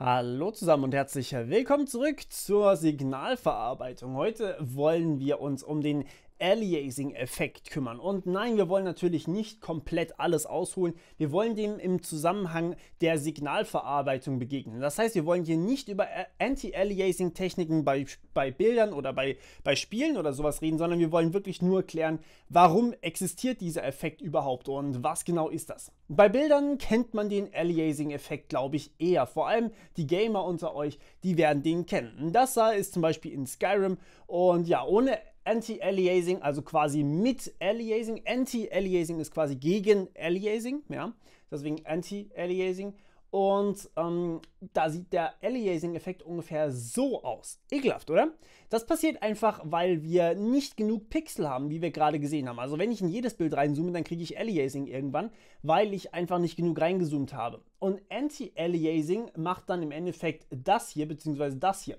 Hallo zusammen und herzlich willkommen zurück zur Signalverarbeitung. Heute wollen wir uns um den Aliasing-Effekt kümmern. Und nein, wir wollen natürlich nicht komplett alles ausholen. Wir wollen dem im Zusammenhang der Signalverarbeitung begegnen. Das heißt, wir wollen hier nicht über Anti-Aliasing-Techniken bei, bei Bildern oder bei, bei Spielen oder sowas reden, sondern wir wollen wirklich nur klären, warum existiert dieser Effekt überhaupt und was genau ist das. Bei Bildern kennt man den Aliasing-Effekt, glaube ich, eher. Vor allem die Gamer unter euch, die werden den kennen. Das sah es zum Beispiel in Skyrim und ja, ohne Anti-Aliasing, also quasi mit Aliasing. Anti-Aliasing ist quasi gegen Aliasing, ja, deswegen Anti-Aliasing. Und ähm, da sieht der Aliasing-Effekt ungefähr so aus. Ekelhaft, oder? Das passiert einfach, weil wir nicht genug Pixel haben, wie wir gerade gesehen haben. Also wenn ich in jedes Bild reinzoome, dann kriege ich Aliasing irgendwann, weil ich einfach nicht genug reingezoomt habe. Und Anti-Aliasing macht dann im Endeffekt das hier, beziehungsweise das hier.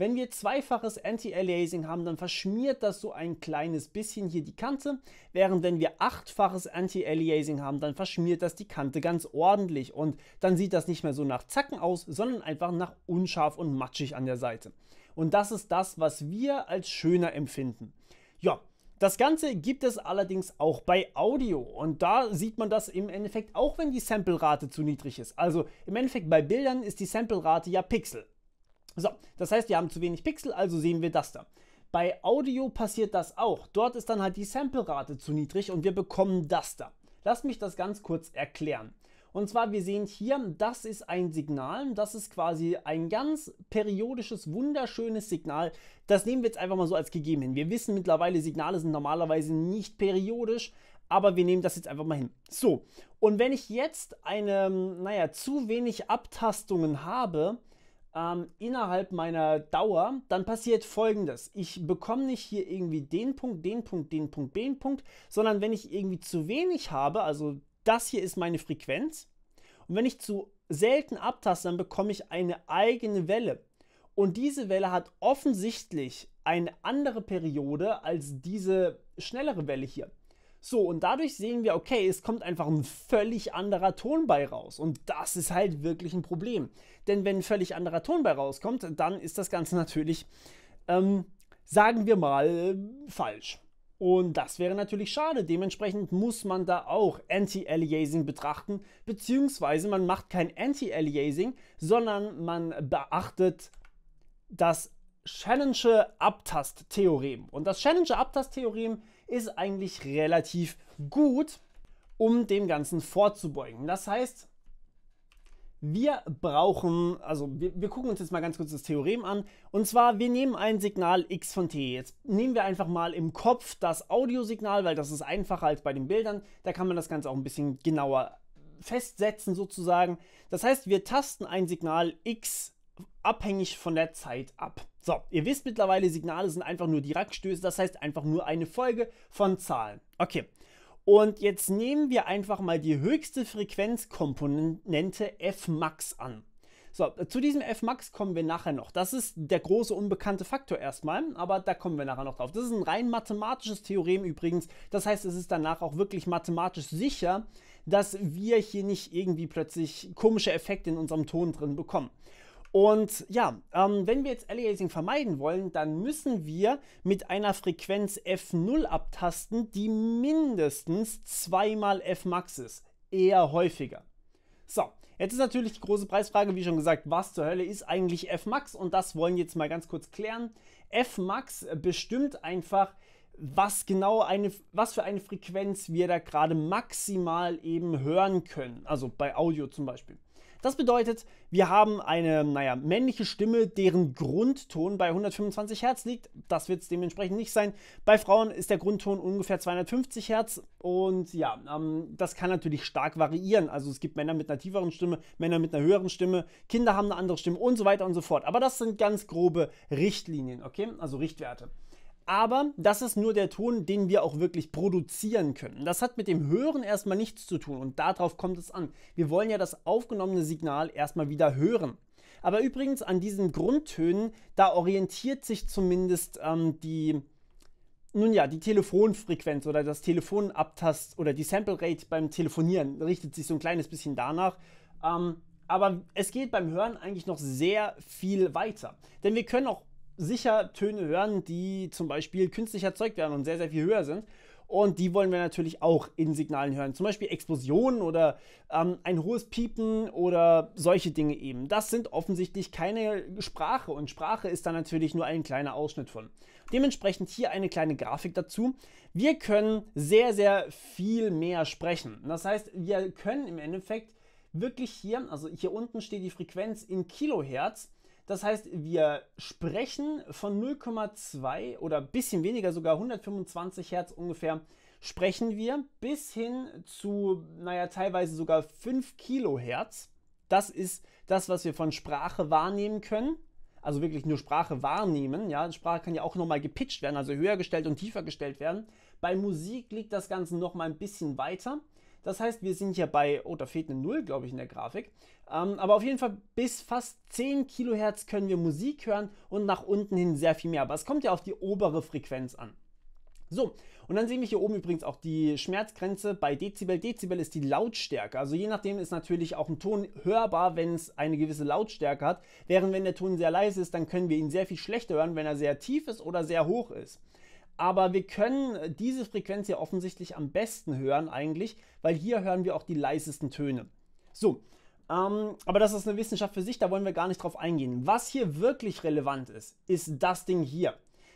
Wenn wir zweifaches Anti-Aliasing haben, dann verschmiert das so ein kleines bisschen hier die Kante, während wenn wir achtfaches Anti-Aliasing haben, dann verschmiert das die Kante ganz ordentlich und dann sieht das nicht mehr so nach Zacken aus, sondern einfach nach unscharf und matschig an der Seite. Und das ist das, was wir als schöner empfinden. Ja, das Ganze gibt es allerdings auch bei Audio und da sieht man das im Endeffekt auch, wenn die Samplerate zu niedrig ist. Also im Endeffekt bei Bildern ist die Samplerate ja Pixel. So, das heißt, wir haben zu wenig Pixel, also sehen wir das da. Bei Audio passiert das auch. Dort ist dann halt die Samplerate zu niedrig und wir bekommen das da. Lass mich das ganz kurz erklären. Und zwar, wir sehen hier, das ist ein Signal, das ist quasi ein ganz periodisches, wunderschönes Signal. Das nehmen wir jetzt einfach mal so als gegeben hin. Wir wissen mittlerweile, Signale sind normalerweise nicht periodisch, aber wir nehmen das jetzt einfach mal hin. So, und wenn ich jetzt eine, naja, zu wenig Abtastungen habe, ähm, innerhalb meiner Dauer, dann passiert folgendes. Ich bekomme nicht hier irgendwie den Punkt, den Punkt, den Punkt, den Punkt, sondern wenn ich irgendwie zu wenig habe, also das hier ist meine Frequenz, und wenn ich zu selten abtaste, dann bekomme ich eine eigene Welle. Und diese Welle hat offensichtlich eine andere Periode als diese schnellere Welle hier. So, und dadurch sehen wir, okay, es kommt einfach ein völlig anderer Ton bei raus. Und das ist halt wirklich ein Problem. Denn wenn ein völlig anderer Ton bei rauskommt, dann ist das Ganze natürlich, ähm, sagen wir mal, falsch. Und das wäre natürlich schade. Dementsprechend muss man da auch Anti-Aliasing betrachten, beziehungsweise man macht kein Anti-Aliasing, sondern man beachtet das Shannonsche Abtast-Theorem. Und das Shannonsche abtast theorem ist eigentlich relativ gut, um dem Ganzen vorzubeugen. Das heißt, wir brauchen, also wir, wir, gucken uns jetzt mal ganz kurz das Theorem an. Und zwar, wir nehmen ein Signal x von t. Jetzt nehmen wir einfach mal im Kopf das Audiosignal, weil das ist einfacher als bei den Bildern. Da kann man das Ganze auch ein bisschen genauer festsetzen sozusagen. Das heißt, wir tasten ein Signal x abhängig von der Zeit ab. So, ihr wisst mittlerweile, Signale sind einfach nur Dirac-Stöße, das heißt einfach nur eine Folge von Zahlen. Okay. Und jetzt nehmen wir einfach mal die höchste Frequenzkomponente Fmax an. So, zu diesem Fmax kommen wir nachher noch. Das ist der große unbekannte Faktor erstmal, aber da kommen wir nachher noch drauf. Das ist ein rein mathematisches Theorem übrigens. Das heißt, es ist danach auch wirklich mathematisch sicher, dass wir hier nicht irgendwie plötzlich komische Effekte in unserem Ton drin bekommen. Und ja, ähm, wenn wir jetzt Aliasing vermeiden wollen, dann müssen wir mit einer Frequenz F0 abtasten, die mindestens zweimal Fmax ist, eher häufiger. So, jetzt ist natürlich die große Preisfrage, wie schon gesagt, was zur Hölle ist eigentlich Fmax? Und das wollen wir jetzt mal ganz kurz klären. Fmax bestimmt einfach, was genau eine, was für eine Frequenz wir da gerade maximal eben hören können. Also bei Audio zum Beispiel. Das bedeutet, wir haben eine, naja, männliche Stimme, deren Grundton bei 125 Hertz liegt. Das wird es dementsprechend nicht sein. Bei Frauen ist der Grundton ungefähr 250 Hertz und ja, ähm, das kann natürlich stark variieren. Also es gibt Männer mit einer tieferen Stimme, Männer mit einer höheren Stimme, Kinder haben eine andere Stimme und so weiter und so fort. Aber das sind ganz grobe Richtlinien, okay? Also Richtwerte aber das ist nur der Ton, den wir auch wirklich produzieren können. Das hat mit dem Hören erstmal nichts zu tun und darauf kommt es an. Wir wollen ja das aufgenommene Signal erstmal wieder hören. Aber übrigens an diesen Grundtönen, da orientiert sich zumindest ähm, die, nun ja, die Telefonfrequenz oder das Telefonabtast oder die Sample Rate beim Telefonieren richtet sich so ein kleines bisschen danach. Ähm, aber es geht beim Hören eigentlich noch sehr viel weiter. Denn wir können auch sicher Töne hören, die zum Beispiel künstlich erzeugt werden und sehr, sehr viel höher sind. Und die wollen wir natürlich auch in Signalen hören. Zum Beispiel Explosionen oder ähm, ein hohes Piepen oder solche Dinge eben. Das sind offensichtlich keine Sprache und Sprache ist dann natürlich nur ein kleiner Ausschnitt von. Dementsprechend hier eine kleine Grafik dazu. Wir können sehr, sehr viel mehr sprechen. Das heißt, wir können im Endeffekt wirklich hier, also hier unten steht die Frequenz in Kilohertz das heißt, wir sprechen von 0,2 oder bisschen weniger, sogar 125 Hertz ungefähr, sprechen wir bis hin zu, naja, teilweise sogar 5 Kilohertz. Das ist das, was wir von Sprache wahrnehmen können. Also wirklich nur Sprache wahrnehmen. Ja, Sprache kann ja auch nochmal gepitcht werden, also höher gestellt und tiefer gestellt werden. Bei Musik liegt das Ganze nochmal ein bisschen weiter. Das heißt, wir sind hier bei, oh, da fehlt eine Null, glaube ich, in der Grafik. Ähm, aber auf jeden Fall bis fast 10 Kilohertz können wir Musik hören und nach unten hin sehr viel mehr. Aber es kommt ja auf die obere Frequenz an. So, und dann sehen wir hier oben übrigens auch die Schmerzgrenze bei Dezibel. Dezibel ist die Lautstärke. Also je nachdem ist natürlich auch ein Ton hörbar, wenn es eine gewisse Lautstärke hat. Während wenn der Ton sehr leise ist, dann können wir ihn sehr viel schlechter hören, wenn er sehr tief ist oder sehr hoch ist aber wir können diese Frequenz ja offensichtlich am besten hören eigentlich, weil hier hören wir auch die leisesten Töne. So, ähm, aber das ist eine Wissenschaft für sich, da wollen wir gar nicht drauf eingehen. Was hier wirklich relevant ist, ist das Ding hier.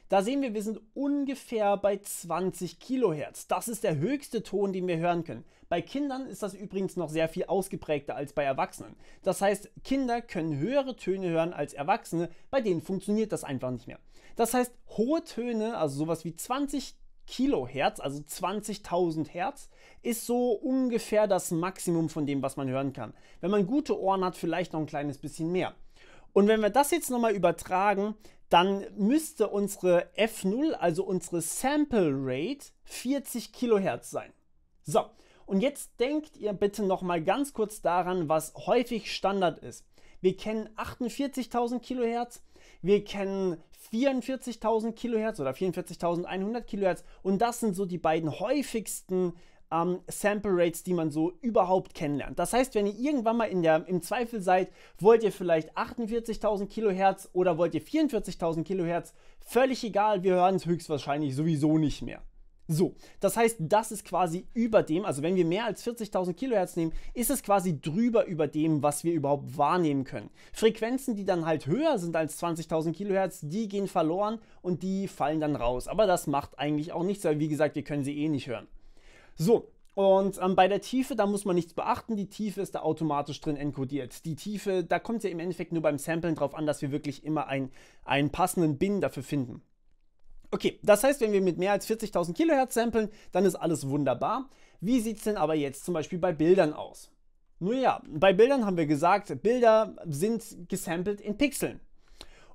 Da sehen wir, wir sind ungefähr bei 20 Kilohertz. Das ist der höchste Ton, den wir hören können. Bei Kindern ist das übrigens noch sehr viel ausgeprägter als bei Erwachsenen. Das heißt, Kinder können höhere Töne hören als Erwachsene, bei denen funktioniert das einfach nicht mehr. Das heißt, hohe Töne, also sowas wie 20 Kilohertz, also 20.000 Hertz, ist so ungefähr das Maximum von dem, was man hören kann. Wenn man gute Ohren hat, vielleicht noch ein kleines bisschen mehr. Und wenn wir das jetzt nochmal übertragen dann müsste unsere F0, also unsere Sample Rate, 40 Kilohertz sein. So, und jetzt denkt ihr bitte nochmal ganz kurz daran, was häufig Standard ist. Wir kennen 48.000 Kilohertz, wir kennen 44.000 Kilohertz oder 44.100 Kilohertz und das sind so die beiden häufigsten ähm, Sample Rates, die man so überhaupt kennenlernt. Das heißt, wenn ihr irgendwann mal in der, im Zweifel seid, wollt ihr vielleicht 48.000 Kilohertz oder wollt ihr 44.000 Kilohertz, völlig egal, wir hören es höchstwahrscheinlich sowieso nicht mehr. So, das heißt, das ist quasi über dem, also wenn wir mehr als 40.000 Kilohertz nehmen, ist es quasi drüber über dem, was wir überhaupt wahrnehmen können. Frequenzen, die dann halt höher sind als 20.000 Kilohertz, die gehen verloren und die fallen dann raus. Aber das macht eigentlich auch nichts, weil wie gesagt, wir können sie eh nicht hören. So, und ähm, bei der Tiefe, da muss man nichts beachten, die Tiefe ist da automatisch drin encodiert. Die Tiefe, da kommt es ja im Endeffekt nur beim Samplen drauf an, dass wir wirklich immer ein, einen passenden Bin dafür finden. Okay, das heißt, wenn wir mit mehr als 40.000 Kilohertz samplen, dann ist alles wunderbar. Wie sieht es denn aber jetzt zum Beispiel bei Bildern aus? Nun ja, bei Bildern haben wir gesagt, Bilder sind gesampelt in Pixeln.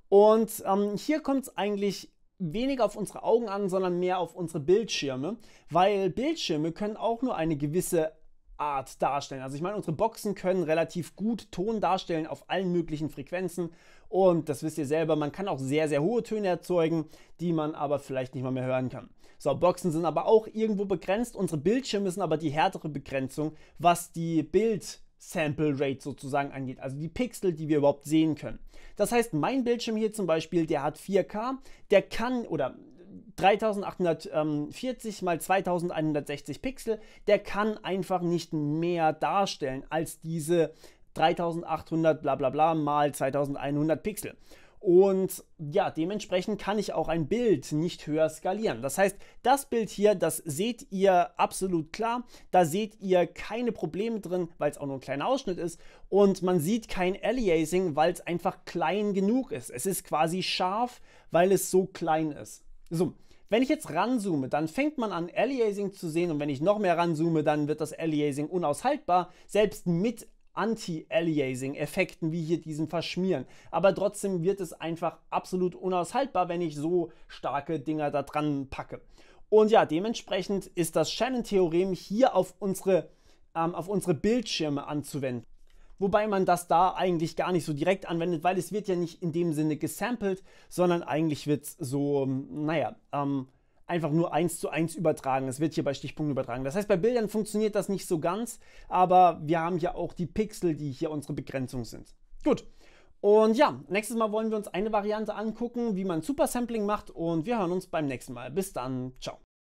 Und ähm, hier kommt es eigentlich weniger auf unsere Augen an, sondern mehr auf unsere Bildschirme, weil Bildschirme können auch nur eine gewisse Art darstellen. Also ich meine, unsere Boxen können relativ gut Ton darstellen auf allen möglichen Frequenzen und das wisst ihr selber, man kann auch sehr, sehr hohe Töne erzeugen, die man aber vielleicht nicht mal mehr hören kann. So, Boxen sind aber auch irgendwo begrenzt, unsere Bildschirme sind aber die härtere Begrenzung, was die Bild Sample Rate sozusagen angeht, also die Pixel, die wir überhaupt sehen können. Das heißt, mein Bildschirm hier zum Beispiel, der hat 4K, der kann oder 3840 ähm, mal 2160 Pixel, der kann einfach nicht mehr darstellen als diese 3800 bla bla bla mal 2100 Pixel. Und ja, dementsprechend kann ich auch ein Bild nicht höher skalieren. Das heißt, das Bild hier, das seht ihr absolut klar. Da seht ihr keine Probleme drin, weil es auch nur ein kleiner Ausschnitt ist. Und man sieht kein Aliasing, weil es einfach klein genug ist. Es ist quasi scharf, weil es so klein ist. So, wenn ich jetzt ranzoome, dann fängt man an, Aliasing zu sehen und wenn ich noch mehr ranzoome, dann wird das Aliasing unaushaltbar, selbst mit Anti-Aliasing-Effekten wie hier diesen Verschmieren. Aber trotzdem wird es einfach absolut unaushaltbar, wenn ich so starke Dinger da dran packe. Und ja, dementsprechend ist das Shannon-Theorem hier auf unsere, ähm, auf unsere Bildschirme anzuwenden. Wobei man das da eigentlich gar nicht so direkt anwendet, weil es wird ja nicht in dem Sinne gesampelt, sondern eigentlich wird es so, hm, naja, ähm, einfach nur eins zu eins übertragen. Es wird hier bei Stichpunkten übertragen. Das heißt, bei Bildern funktioniert das nicht so ganz, aber wir haben ja auch die Pixel, die hier unsere Begrenzung sind. Gut. Und ja, nächstes Mal wollen wir uns eine Variante angucken, wie man Supersampling macht und wir hören uns beim nächsten Mal. Bis dann, ciao.